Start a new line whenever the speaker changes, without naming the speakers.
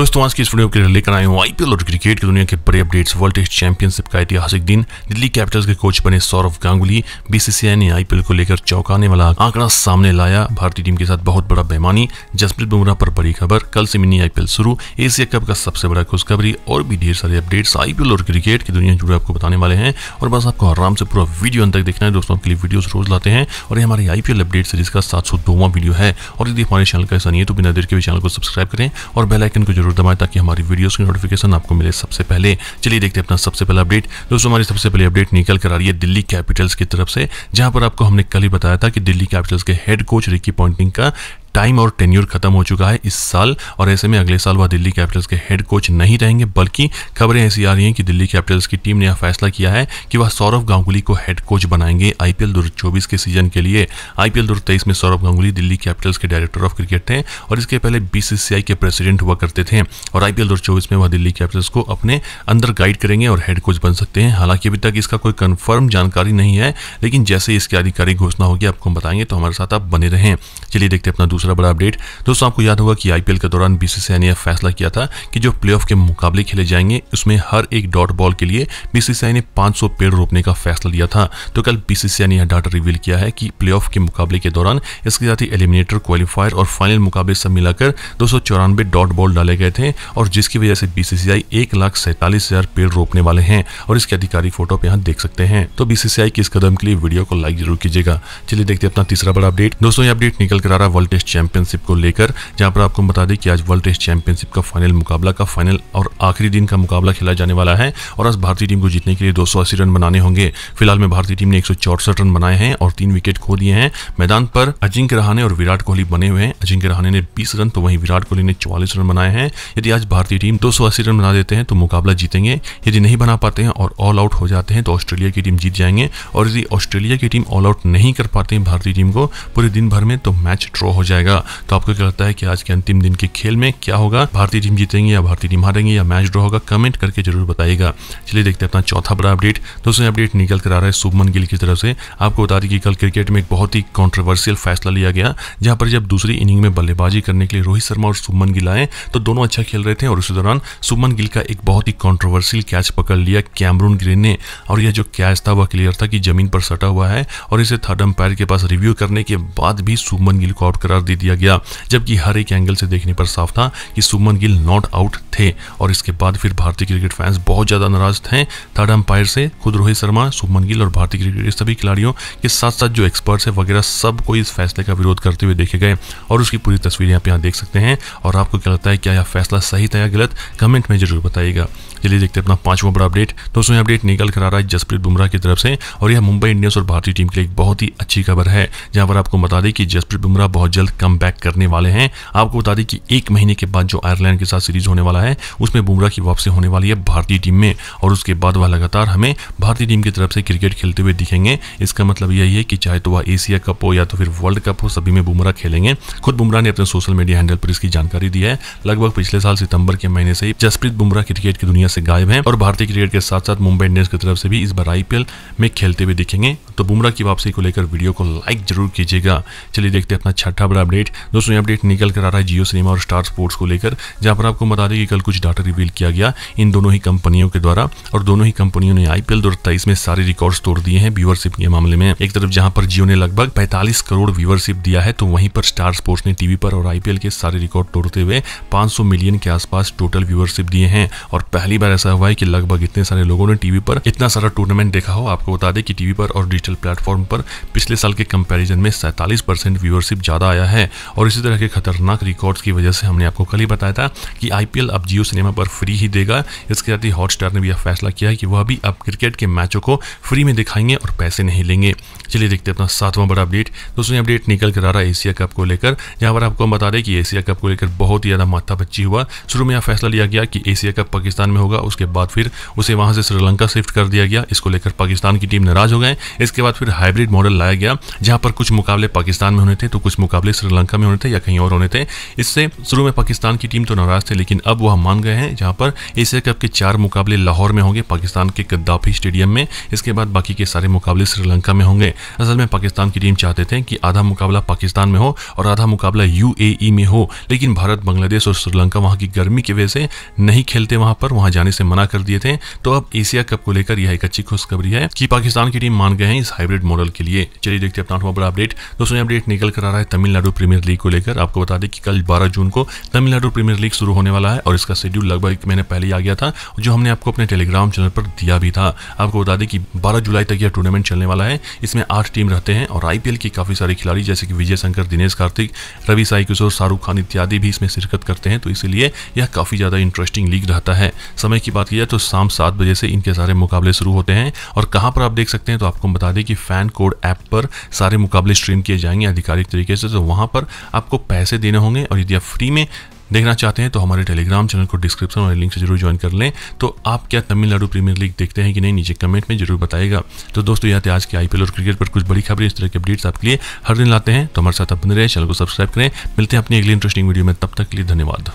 दोस्तों आज की इस वीडियो के लिए लेकर आए हूँ आईपीएल और क्रिकेट की दुनिया के बड़े अपडेट्स वर्ल्ड टेस्ट चैंपियनशिप का ऐतिहासिक दिन दिल्ली कैपिटल्स के कोच बने सौरभ गांगुली बीसीसीआई ने आईपीएल को लेकर चौंकाने वाला आंकड़ा सामने लाया भारतीय टीम के साथ बहुत बड़ा बेमानी जसप्रीत बुमराह पर बड़ी खबर कल से मिनी आईपीएल शुरू एशिया कप का सबसे बड़ा खुशखबरी और भी ढेर सारे अपडेट्स आईपीएल और क्रिकेट की दुनिया जुड़े आपको बताने वाले हैं और बस आपको आराम से पूरा वीडियो अंदर देखना है दोस्तों आपके लिए वीडियो रोज लाते हैं और ये हमारे आईपीएल अपडेट सीरीज का सात वीडियो है और यदि हमारे चैनल का ऐसा नहीं है तो बिना देर के चैनल को सब्सक्राइब करें और बेलाइकन को जरूर जरूर दबाएं ताकि हमारी वीडियोस की नोटिफिकेशन आपको मिले सबसे पहले चलिए देखते हैं अपना सबसे पहला अपडेट दोस्तों हमारी सबसे पहले अपडेट निकल कर आ रही है दिल्ली कैपिटल्स की तरफ से जहां पर आपको हमने कल ही बताया था कि दिल्ली कैपिटल्स के हेड कोच रिकी पॉइंटिंग का टाइम और टेन्यूर खत्म हो चुका है इस साल और ऐसे में अगले साल वह दिल्ली कैपिटल्स के हेड कोच नहीं रहेंगे बल्कि खबरें ऐसी आ रही हैं कि दिल्ली कैपिटल्स की टीम ने यह फैसला किया है कि वह सौरभ गांगुली को हेड कोच बनाएंगे आईपीएल दो चौबीस के सीजन के लिए आईपीएल दो तेईस में सौरभ गांगुली दिल्ली कैपिटल्स के डायरेक्टर ऑफ क्रिकेट थे और इसके पहले बीसीसीआई के प्रेसिडेंट हुआ करते थे और आईपीएल दो में वह दिल्ली कैपिटल्स को अपने अंदर गाइड करेंगे और हेड कोच बन सकते हैं हालांकि अभी तक इसका कोई कन्फर्म जानकारी नहीं है लेकिन जैसे इसकी आधिकारिक घोषणा होगी आपको बताएंगे तो हमारे साथ आप बने रहें चलिए देखते अपना दूसरा बड़ा अपडेट दोस्तों आपको याद होगा कि आईपीएल के दौरान बीसीसीआई ने फैसला किया था कि जो प्लेऑफ के मुकाबले खेले जाएंगे उसमें हर एक डॉट बॉल के लिए बीसीसीआई ने 500 पेड़ रोपने का फैसला लिया था तो कल बीसीसीआई ने यह डाटा रिवील किया है कि प्ले के मुकाबले के दौरान इसके साथ ही एलिमिनेटर क्वालिफायर और फाइनल मुकाबले सब मिलाकर दो डॉट बॉल डाले गए थे और जिसकी वजह से बीसीसीआई एक पेड़ रोपने वाले हैं और इसके अधिकारी फोटो आप यहाँ देख सकते हैं तो बीसीसीआई के इस कदम के लिए वीडियो को लाइक जरूर कीजिएगा चलिए देखते हैं अपना तीसरा बड़ा अपडेट दोस्तों ये अपडेट निकल कर आ रहा है वर्ल्ड टेस्ट चैंपियनशिप को लेकर जहां पर आपको बता दें कि आज वर्ल्ड टेस्ट चैंपियनशिप का फाइनल मुकाबला का फाइनल और आखिरी दिन का मुकाबला खेला जाने वाला है और आज भारतीय टीम को जीतने के लिए दो रन बनाने होंगे फिलहाल में भारतीय टीम ने एक रन बनाए हैं और तीन विकेट खो दिए हैं मैदान पर अजिंक्य रहाने और विराट कोहली बने हुए हैं अजिंक्य रहाने ने बीस रन तो वहीं विराट कोहली ने चौवालीस रन बनाए हैं यदि आज भारतीय टीम दो रन बना देते हैं तो मुकाबला जीतेंगे यदि नहीं बना पाते हैं और ऑल आउट हो जाते हैं तो ऑस्ट्रेलिया की टीम जीत जाएंगे और यदि ऑस्ट्रेलिया की टीम ऑल आउट नहीं कर पाते हैं भारतीय टीम को पूरे दिन भर में तो मैच ड्रॉ हो जाएगा जाएगा तो आपको क्या लगता है कि आज के अंतिम दिन के खेल में क्या होगा भारतीय टीम जीतेंगे या भारतीय टीम हारेंगे या मैच ड्रॉ होगा कमेंट करके जरूर बताइएगा चलिए देखते हैं अपना चौथा बड़ा अपडेट दोस्तों अपडेट निकल कर आ रहा है सुभमन गिल की तरफ से आपको बता दें कि कल क्रिकेट में एक बहुत ही कॉन्ट्रोवर्सियल फैसला लिया गया जहां पर जब दूसरी इनिंग में बल्लेबाजी करने के लिए रोहित शर्मा और सुभमन गिल आए तो दोनों अच्छा खेल रहे थे और उसी दौरान सुभमन गिल का एक बहुत ही कॉन्ट्रोवर्सियल कैच पकड़ लिया कैमरून ग्रीन ने और यह जो कैच था वह क्लियर था कि जमीन पर सटा हुआ है और इसे थर्ड अंपायर के पास रिव्यू करने के बाद भी सुभमन गिल को आउट करार दे दिया गया जबकि हर एक एंगल से देखने पर साफ था कि सुमन गिल नॉट आउट थे और इसके बाद फिर भारतीय क्रिकेट फैंस बहुत ज़्यादा नाराज थे थर्ड अंपायर से खुद रोहित शर्मा सुमन गिल और भारतीय क्रिकेट के सभी खिलाड़ियों के साथ साथ जो एक्सपर्ट्स है वगैरह सब को इस फैसले का विरोध करते हुए देखे गए और उसकी पूरी तस्वीरें आप यहाँ देख सकते हैं और आपको क्या लगता है क्या यह फैसला सही था या गलत कमेंट में जरूर बताइएगा चलिए देखते हैं अपना पांचवा बड़ा अपडेट दोस्तों यह अपडेट निकल कर आ रहा है जसप्रीत बुमराह की तरफ से और यह मुंबई इंडियंस और भारतीय टीम के लिए एक बहुत ही अच्छी खबर है जहां पर आपको बता दें कि जसप्रीत बुमराह बहुत जल्द कम करने वाले हैं आपको बता दें कि एक महीने के बाद जो आयरलैंड के साथ सीरीज होने वाला है उसमें बुमराह की वापसी होने वाली है भारतीय टीम में और उसके बाद वह लगातार हमें भारतीय टीम की तरफ से क्रिकेट खेलते हुए दिखेंगे इसका मतलब यही है कि चाहे तो वह एशिया कप हो या तो फिर वर्ल्ड कप हो सभी में बुमराह खेलेंगे खुद बुमराह ने अपने सोशल मीडिया हैंडल पर इसकी जानकारी दी है लगभग पिछले साल सितंबर के महीने से ही जसप्रीत बुमराह क्रिकेट की दुनिया से गायब है और भारतीय क्रिकेट के साथ साथ मुंबई इंडियंस की तरफ से भी इस बार आईपीएल में खेलते हुए दिखेंगे तो बुमराह की वापसी को लेकर वीडियो को लाइक जरूर कीजिएगा चलिए देखते हैं अपना छठा बड़ा अपडेट दोस्तों ये अपडेट निकल कर आ रहा है जियो सिनेमा और स्टार स्पोर्ट्स को लेकर जहाँ पर आपको बता दें कि कल कुछ डाटा रिवील किया गया इन दोनों ही कंपनियों के द्वारा और दोनों ही कंपनियों ने आई पी में सारे रिकॉर्ड्स तोड़ दिए हैं व्यूवरशिप के मामले में एक तरफ जहाँ पर जियो ने लगभग पैंतालीस करोड़ व्यूवरशिप दिया है तो वहीं पर स्टार स्पोर्ट्स ने टीवी पर और आईपीएल के सारे रिकॉर्ड तोड़ते हुए पांच मिलियन के आसपास टोटल व्यूवरशिप दिए हैं और पहली बार ऐसा हुआ है कि लगभग इतने सारे लोगों ने टीवी पर इतना सारा टूर्नामेंट देखा हो आपको बता दें कि टीवी पर और डिजिटल प्लेटफॉर्म पर पिछले साल के कंपैरिजन में सैंतालीस व्यूवरशिप ज्यादा आया है है और इसी तरह के खतरनाक रिकॉर्ड्स की वजह से हमने आपको कल ही बताया था कि आईपीएल अब जियो सिनेमा पर फ्री ही देगा इसके साथ ही हॉटस्टार ने भी यह फैसला किया है कि वह भी अब क्रिकेट के मैचों को फ्री में दिखाएंगे और पैसे नहीं लेंगे चलिए देखते हैं अपना सातवां बड़ा अपडेट दूसरी अपडेट निकल कर आ रहा है एशिया कप को लेकर यहाँ पर आपको हम बता दें कि एशिया कप को लेकर बहुत ही ज़्यादा माथा बच्ची हुआ शुरू में यह फैसला लिया गया कि एशिया कप पाकिस्तान में होगा उसके बाद फिर उसे वहाँ से श्रीलंका शिफ्ट कर दिया गया इसको लेकर पाकिस्तान की टीम नाराज हो गए इसके बाद फिर हाइब्रिड मॉडल लाया गया जहाँ पर कुछ मुकाबले पाकिस्तान में होने थे तो कुछ मुकाबले श्रीलंका में होने थे या कहीं और होने थे इससे शुरू में पाकिस्तान की टीम तो नाराज थी लेकिन अब वह मान गए हैं जहां पर एशिया कप के चार मुकाबले लाहौर में होंगे पाकिस्तान के गद्दाफी स्टेडियम में इसके बाद बाकी के सारे मुकाबले श्रीलंका में होंगे असल में पाकिस्तान की टीम चाहते थे कि आधा मुकाबला पाकिस्तान में हो और आधा मुकाबला यू में हो लेकिन भारत बांग्लादेश और श्रीलंका वहां की गर्मी की वजह से नहीं खेलते वहां पर वहां जाने से मना कर दिए थे तो अब एशिया कप को लेकर यह एक अच्छी खुशखबरी है कि पाकिस्तान की टीम मान गए हैं इस हाइब्रिड मॉडल के लिए चलिए देखते हैं अपना बड़ा अपडेट दोस्तों अपडेट निकल कर आ रहा है तमिलनाडु तमिलनाडु प्रीमियर लीग को लेकर आपको बता दें कि कल 12 जून को तमिलनाडु प्रीमियर लीग शुरू होने वाला है और इसका शेड्यूल लगभग महीने पहले ही आ गया था जो हमने आपको अपने टेलीग्राम चैनल पर दिया भी था आपको बता दें कि बारह जुलाई तक यह टूर्नामेंट चलने वाला है इसमें आठ टीम रहते हैं और आईपीएल के काफ़ी सारे खिलाड़ी जैसे कि विजय शंकर दिनेश कार्तिक रवि साई किशोर शाहरुख खान इत्यादि भी इसमें शिरकत करते हैं तो इसीलिए यह काफ़ी ज़्यादा इंटरेस्टिंग लीग रहता है समय की बात की जाए तो शाम सात बजे से इनके सारे मुकाबले शुरू होते हैं और कहाँ पर आप देख सकते हैं तो आपको बता दें कि फैन कोड ऐप पर सारे मुकाबले स्ट्रीम किए जाएंगे आधिकारिक तरीके से तो वहाँ पर आपको पैसे देने होंगे और यदि आप फ्री में देखना चाहते हैं तो हमारे टेलीग्राम चैनल को डिस्क्रिप्शन और लिंक से जरूर ज्वाइन कर लें तो आप क्या तमिलनाडु प्रीमियर लीग देखते हैं कि नहीं नीचे कमेंट में जरूर बताएगा तो दोस्तों यहाँ आज के आईपीएल और क्रिकेट पर कुछ बड़ी खबरें इस तरह के अपडेट्स आपके लिए हर दिन लाते हैं तो हमारे साथ आप बने रहे चैनल को सब्सक्राइब करें मिलते हैं अपनी अगली इंटरेस्टिंग वीडियो में तब तक के लिए धन्यवाद